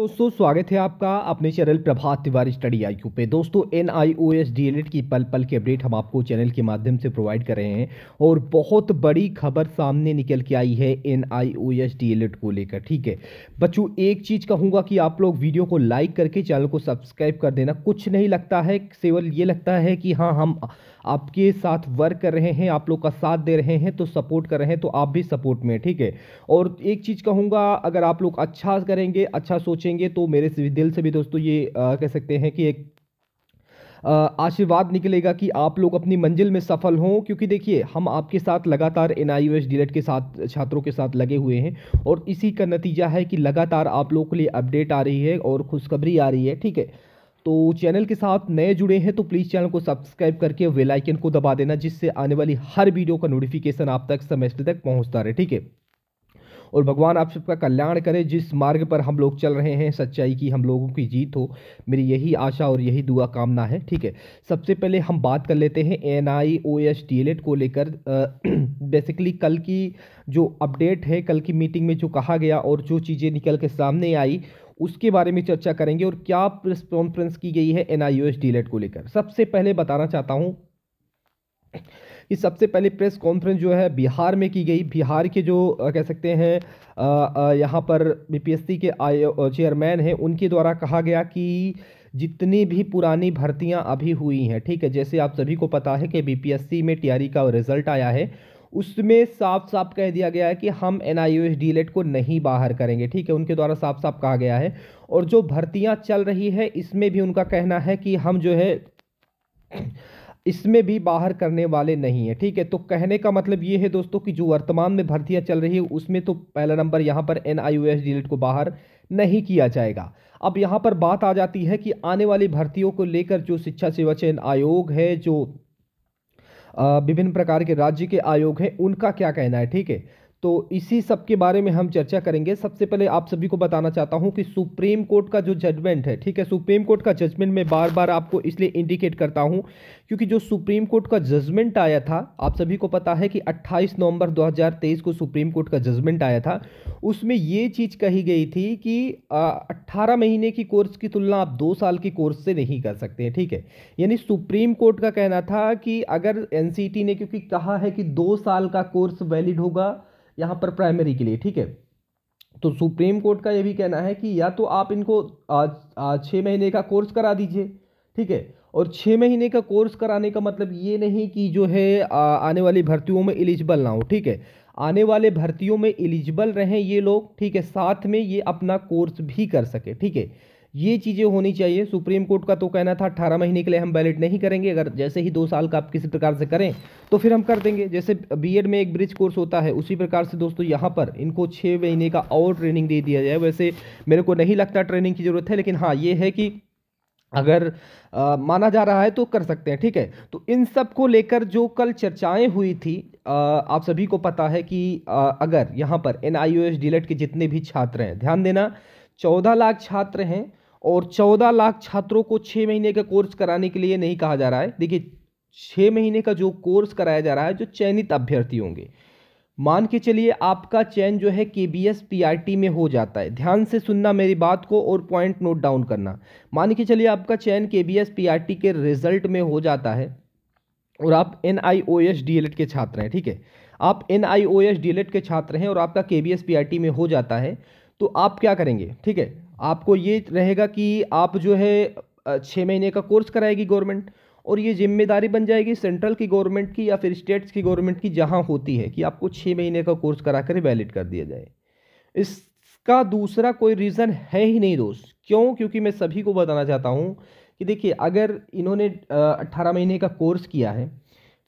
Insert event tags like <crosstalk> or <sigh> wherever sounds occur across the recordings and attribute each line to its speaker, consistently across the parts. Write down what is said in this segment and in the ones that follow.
Speaker 1: दोस्तों स्वागत है आपका अपने चैनल प्रभात तिवारी स्टडी आई पे दोस्तों N I O S D L Ed की पल पल की अपडेट हम आपको चैनल के माध्यम से प्रोवाइड कर रहे हैं और बहुत बड़ी खबर सामने निकल के आई है N I O S D L Ed को लेकर ठीक है बच्चों एक चीज़ कहूँगा कि आप लोग वीडियो को लाइक करके चैनल को सब्सक्राइब कर देना कुछ नहीं लगता है केवल ये लगता है कि हाँ हम आपके साथ वर्क कर रहे हैं आप लोग का साथ दे रहे हैं तो सपोर्ट कर रहे हैं तो आप भी सपोर्ट में ठीक है और एक चीज़ कहूँगा अगर आप लोग अच्छा करेंगे अच्छा सोचेंगे तो मेरे से दिल से भी दोस्तों ये आ, कह सकते हैं कि एक आशीर्वाद निकलेगा कि आप लोग अपनी मंजिल में सफल हों क्योंकि देखिए हम आपके साथ लगातार एन आई डीलेट के साथ छात्रों के साथ लगे हुए हैं और इसी का नतीजा है कि लगातार आप लोग के लिए अपडेट आ रही है और खुशखबरी आ रही है ठीक है तो चैनल के साथ नए जुड़े हैं तो प्लीज़ चैनल को सब्सक्राइब करके वेल आइकन को दबा देना जिससे आने वाली हर वीडियो का नोटिफिकेशन आप तक सेमेस्टर तक पहुंचता रहे ठीक है और भगवान आप सबका कल्याण करे जिस मार्ग पर हम लोग चल रहे हैं सच्चाई की हम लोगों की जीत हो मेरी यही आशा और यही दुआ कामना है ठीक है सबसे पहले हम बात कर लेते हैं N I O S D L Ed को लेकर बेसिकली <clears throat> कल की जो अपडेट है कल की मीटिंग में जो कहा गया और जो चीज़ें निकल के सामने आई उसके बारे में चर्चा करेंगे और क्या प्रेस कॉन्फ्रेंस की गई है एन आई e को लेकर सबसे पहले बताना चाहता हूँ कि सबसे पहले प्रेस कॉन्फ्रेंस जो है बिहार में की गई बिहार के जो कह सकते हैं यहाँ पर बीपीएससी के चेयरमैन हैं उनके द्वारा कहा गया कि जितनी भी पुरानी भर्तियां अभी हुई हैं ठीक है जैसे आप सभी को पता है कि बीपीएससी में टीआरई e का रिजल्ट आया है उसमें साफ साफ कह दिया गया है कि हम एन आई e को नहीं बाहर करेंगे ठीक है उनके द्वारा साफ साफ कहा गया है और जो भर्तियाँ चल रही है इसमें भी उनका कहना है कि हम जो है <clears throat> इसमें भी बाहर करने वाले नहीं है ठीक है तो कहने का मतलब ये है दोस्तों कि जो वर्तमान में भर्तियां चल रही है उसमें तो पहला नंबर यहाँ पर एन आई e को बाहर नहीं किया जाएगा अब यहाँ पर बात आ जाती है कि आने वाली भर्तियों को लेकर जो शिक्षा सेवा चयन आयोग है जो विभिन्न प्रकार के राज्य के आयोग हैं उनका क्या कहना है ठीक है तो इसी सब के बारे में हम चर्चा करेंगे सबसे पहले आप सभी को बताना चाहता हूं कि सुप्रीम कोर्ट का जो जजमेंट है ठीक है सुप्रीम कोर्ट का जजमेंट मैं बार बार आपको इसलिए इंडिकेट करता हूं क्योंकि जो सुप्रीम कोर्ट का जजमेंट आया था आप सभी को पता है कि 28 नवंबर 2023 को सुप्रीम कोर्ट का जजमेंट आया था उसमें ये चीज़ कही गई थी कि अट्ठारह महीने की कोर्स की तुलना आप दो साल की कोर्स से नहीं कर सकते हैं ठीक है यानी सुप्रीम कोर्ट का कहना था कि अगर एन ने क्योंकि कहा है कि दो साल का कोर्स वैलिड होगा यहाँ पर प्राइमरी के लिए ठीक है तो सुप्रीम कोर्ट का ये भी कहना है कि या तो आप इनको छः महीने का कोर्स करा दीजिए ठीक है और छः महीने का कोर्स कराने का मतलब ये नहीं कि जो है आ, आने वाली भर्तियों में एलिजिबल ना हो ठीक है आने वाले भर्तियों में एलिजिबल रहें ये लोग ठीक है साथ में ये अपना कोर्स भी कर सके ठीक है ये चीज़ें होनी चाहिए सुप्रीम कोर्ट का तो कहना था अट्ठारह महीने के लिए हम बैलेट नहीं करेंगे अगर जैसे ही दो साल का आप किसी प्रकार से करें तो फिर हम कर देंगे जैसे बीएड में एक ब्रिज कोर्स होता है उसी प्रकार से दोस्तों यहाँ पर इनको छः महीने का और ट्रेनिंग दे दिया जाए वैसे मेरे को नहीं लगता ट्रेनिंग की ज़रूरत है लेकिन हाँ ये है कि अगर आ, माना जा रहा है तो कर सकते हैं ठीक है तो इन सब को लेकर जो कल चर्चाएं हुई थी आ, आप सभी को पता है कि आ, अगर यहाँ पर एन आई e के जितने भी छात्र हैं ध्यान देना चौदह लाख छात्र हैं और चौदह लाख छात्रों को छः महीने का कोर्स कराने के लिए नहीं कहा जा रहा है देखिए छः महीने का जो कोर्स कराया जा रहा है जो चयनित अभ्यर्थी होंगे मान के चलिए आपका चयन जो है के बी पी आर टी में हो जाता है ध्यान से सुनना मेरी बात को और पॉइंट नोट डाउन करना मान के चलिए आपका चयन के B S P R T के रिजल्ट में हो जाता है और आप N I O S D L Ed के छात्र हैं ठीक है आप N I O S D L Ed के छात्र हैं और आपका के B S P R T में हो जाता है तो आप क्या करेंगे ठीक है आपको ये रहेगा कि आप जो है छः महीने का कोर्स कराएगी गवर्नमेंट और ये जिम्मेदारी बन जाएगी सेंट्रल की गवर्नमेंट की या फिर स्टेट्स की गवर्नमेंट की जहाँ होती है कि आपको छः महीने का कोर्स करा कर वैलिड कर दिया जाए इसका दूसरा कोई रीज़न है ही नहीं दोस्त क्यों क्योंकि मैं सभी को बताना चाहता हूँ कि देखिए अगर इन्होंने अट्ठारह महीने का कोर्स किया है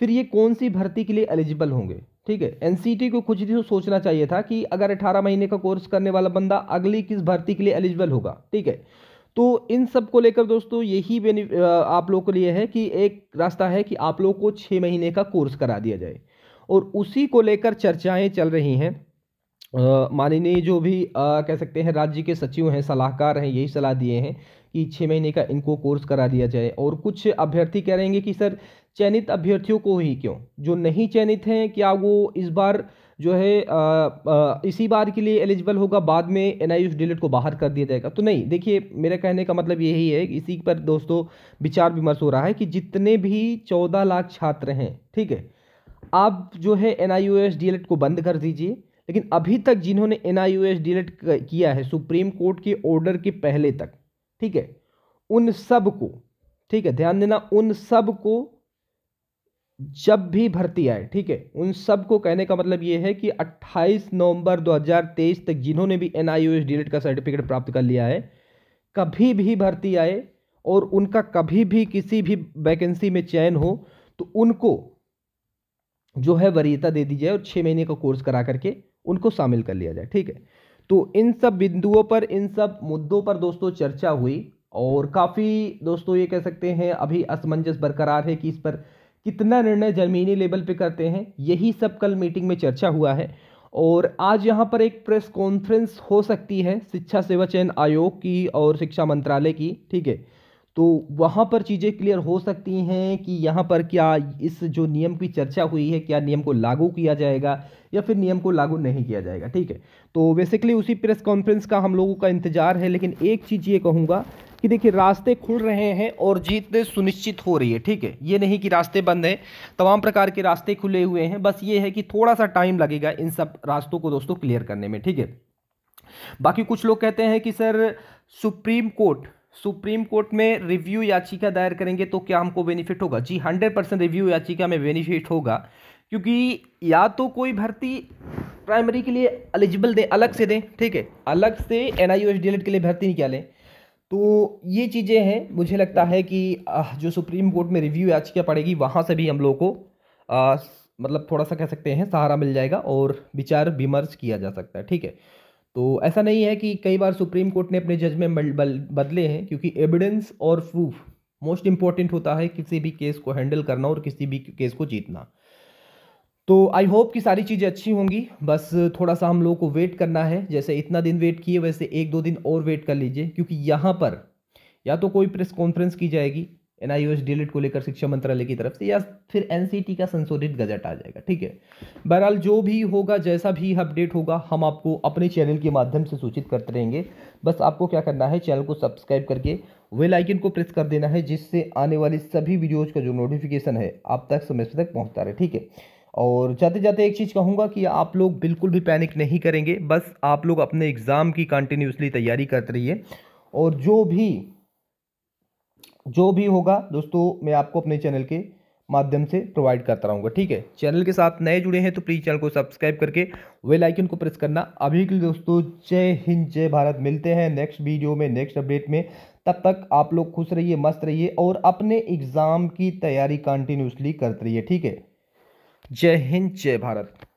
Speaker 1: फिर ये कौन सी भर्ती के लिए एलिजिबल होंगे ठीक है एनसीटी को कुछ दिन सोचना चाहिए था कि अगर 18 महीने का कोर्स करने वाला बंदा अगली किस भर्ती के लिए एलिजिबल होगा ठीक है तो इन सब को लेकर दोस्तों यही आप लोगों के लिए है कि एक रास्ता है कि आप लोग को छः महीने का कोर्स करा दिया जाए और उसी को लेकर चर्चाएं चल रही हैं माननीय जो भी आ, कह सकते हैं राज्य के सचिव हैं सलाहकार हैं यही सलाह दिए हैं कि छः महीने का इनको कोर्स करा दिया जाए और कुछ अभ्यर्थी कह हैं कि सर चयनित अभ्यर्थियों को ही क्यों जो नहीं चयनित हैं क्या वो इस बार जो है आ, आ, इसी बार के लिए एलिजिबल होगा बाद में एन आई डिलीट को बाहर कर दिया जाएगा तो नहीं देखिए मेरे कहने का मतलब यही है कि इसी पर दोस्तों विचार विमर्श हो रहा है कि जितने भी चौदह लाख छात्र हैं ठीक है आप जो है एन आई को बंद कर दीजिए लेकिन अभी तक जिन्होंने एन आई डिलेट किया है सुप्रीम कोर्ट के ऑर्डर के पहले तक ठीक है उन सब को ठीक है ध्यान देना उन सब को जब भी भर्ती आए ठीक है उन सब को कहने का मतलब ये है कि 28 नवंबर 2023 तक जिन्होंने भी एन आई डिलेट का सर्टिफिकेट प्राप्त कर लिया है कभी भी भर्ती आए और उनका कभी भी किसी भी वैकेंसी में चयन हो तो उनको जो है वरीयता दे दी जाए और छः महीने का कोर्स करा करके उनको शामिल कर लिया जाए ठीक है तो इन सब बिंदुओं पर इन सब मुद्दों पर दोस्तों चर्चा हुई और काफ़ी दोस्तों ये कह सकते हैं अभी असमंजस बरकरार है कि इस पर कितना निर्णय जमीनी लेवल पे करते हैं यही सब कल मीटिंग में चर्चा हुआ है और आज यहाँ पर एक प्रेस कॉन्फ्रेंस हो सकती है शिक्षा सेवा चयन आयोग की और शिक्षा मंत्रालय की ठीक है तो वहाँ पर चीज़ें क्लियर हो सकती हैं कि यहाँ पर क्या इस जो नियम की चर्चा हुई है क्या नियम को लागू किया जाएगा या फिर नियम को लागू नहीं किया जाएगा ठीक है तो बेसिकली उसी प्रेस कॉन्फ्रेंस का हम लोगों का इंतज़ार है लेकिन एक चीज़ ये कहूँगा कि देखिए रास्ते खुल रहे हैं और जीत सुनिश्चित हो रही है ठीक है ये नहीं कि रास्ते बंद हैं तमाम प्रकार के रास्ते खुले हुए हैं बस ये है कि थोड़ा सा टाइम लगेगा इन सब रास्तों को दोस्तों क्लियर करने में ठीक है बाकी कुछ लोग कहते हैं कि sir supreme court supreme court में रिव्यू याचिका दायर करेंगे तो क्या हमको बेनिफिट होगा जी हंड्रेड परसेंट रिव्यू याचिका में बेनिफिट होगा क्योंकि या तो कोई भर्ती प्राइमरी के लिए एलिजिबल दें अलग से दें ठीक है अलग से एन आई e के लिए भर्ती निकालें तो ये चीज़ें हैं मुझे लगता है कि जो सुप्रीम कोर्ट में रिव्यू याचिका पड़ेगी वहाँ से भी हम लोगों को आ, मतलब थोड़ा सा कह सकते हैं सहारा मिल जाएगा और विचार विमर्श किया जा सकता है ठीक है तो ऐसा नहीं है कि कई बार सुप्रीम कोर्ट ने अपने जज में बदले हैं क्योंकि एविडेंस और प्रूफ मोस्ट इम्पॉर्टेंट होता है किसी भी केस को हैंडल करना और किसी भी केस को जीतना तो आई होप कि सारी चीज़ें अच्छी होंगी बस थोड़ा सा हम लोगों को वेट करना है जैसे इतना दिन वेट किए वैसे एक दो दिन और वेट कर लीजिए क्योंकि यहाँ पर या तो कोई प्रेस कॉन्फ्रेंस की जाएगी एन आई डीएलएड को लेकर शिक्षा मंत्रालय की तरफ से या फिर एन का संशोधित गजट आ जाएगा ठीक है बहरहाल जो भी होगा जैसा भी अपडेट होगा हम आपको अपने चैनल के माध्यम से सूचित करते रहेंगे बस आपको क्या करना है चैनल को सब्सक्राइब करके वेल आइकन को प्रेस कर देना है जिससे आने वाली सभी वीडियोज़ का जो नोटिफिकेशन है आप तक समय से तक पहुँचता रहे ठीक है और जाते जाते एक चीज़ कहूँगा कि आप लोग बिल्कुल भी पैनिक नहीं करेंगे बस आप लोग अपने एग्ज़ाम की कंटिन्यूसली तैयारी करते रहिए और जो भी जो भी होगा दोस्तों मैं आपको अपने चैनल के माध्यम से प्रोवाइड करता रहूँगा ठीक है चैनल के साथ नए जुड़े हैं तो प्लीज़ चैनल को सब्सक्राइब करके वेल आइकन को प्रेस करना अभी के लिए दोस्तों जय हिंद जय भारत मिलते हैं नेक्स्ट वीडियो में नेक्स्ट अपडेट में तब तक आप लोग खुश रहिए मस्त रहिए और अपने एग्ज़ाम की तैयारी कंटिन्यूसली करते रहिए ठीक है जय हिंद जय भारत